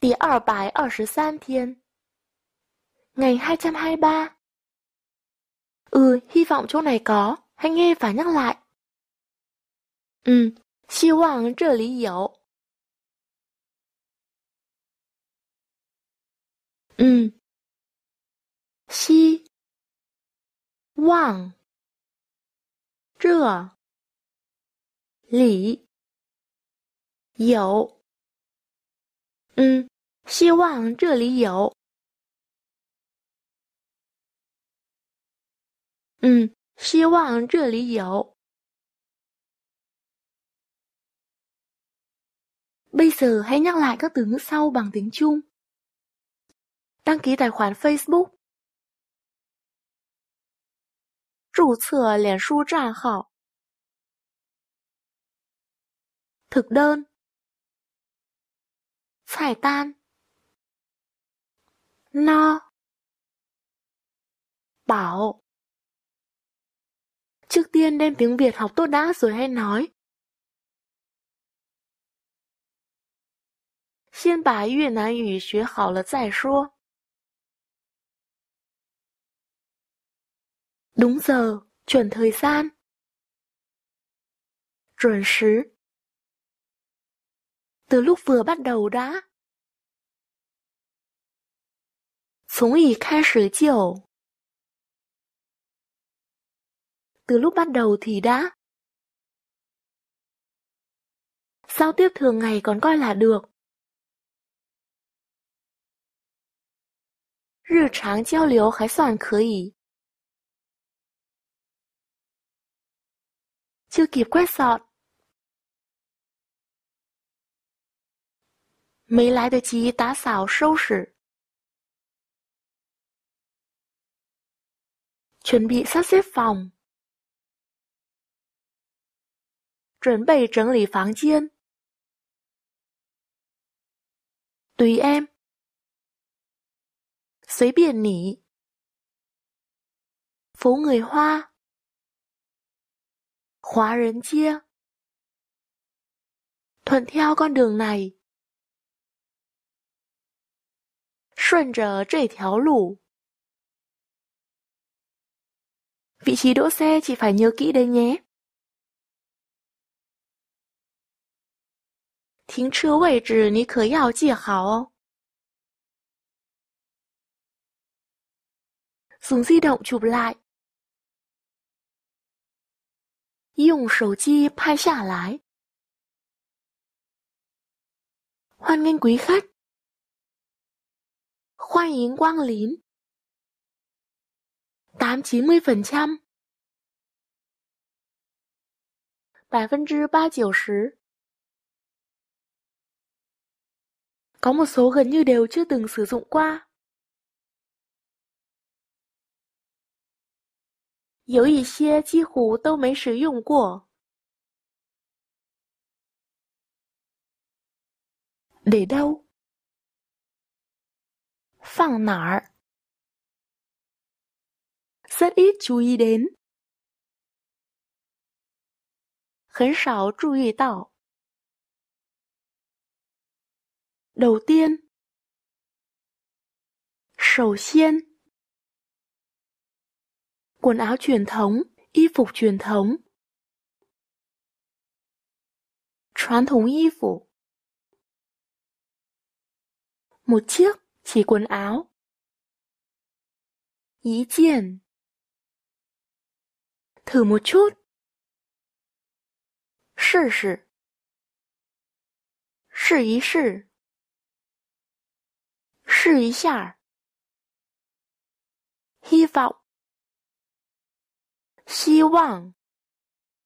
第二百二十三天 Ngày 223 Ừ, hy vọng chỗ này có, hãy nghe phản ứng lại. Ừ, hy vọng chỗ lý có. Ừ. Xí vọng Trưa Lý Dậu Ừ 希望这里有。嗯，希望这里有。Bây giờ hãy nhắc lại các từ ngữ sau bằng tiếng Trung. Đăng ký tài khoản Facebook. thực đơn tan no bảo trước tiên đem tiếng việt học tốt đã rồi hay nói Xin đúng giờ, chuẩn thời gian. chuẩn Chuẩn 时. Từ lúc vừa bắt đầu đã 从一开始就，từ lúc bắt đầu thì đã. Giao tiếp thường ngày còn coi là được. Rì tráng giao liếu hãy soạn khởi ý. Chưa kịp quét dọn. Mấy lái được chí tá xảo sâu sử. chuẩn bị sắp xếp phòng. Chuẩn bị 整理房间. Tùy em. Xấy biển nỉ. Phố người Hoa. Khóa rấn chia. Thuận theo con đường này. 顺着这条路 Vị trí đỗ xe chị phải nhớ kỹ đấy nhé. vị trí, 停车位置你可要记好哦。dùng di động chụp lại. Dùng sầu lại. Hoan nghênh quý khách. Hoan nghênh quang lín tám chín mươi phần có một số gần như đều chưa từng sử dụng qua. 有一些几乎都没使用过。Để đâu? Phẳng nào? rất ít chú ý đến. chú ý 很少注意到。đầu tiên, 首先, quần áo truyền thống, y phục truyền thống, 传统衣服，một chiếc chỉ quần áo，一件特么去！试试，试一试，试一下。希望。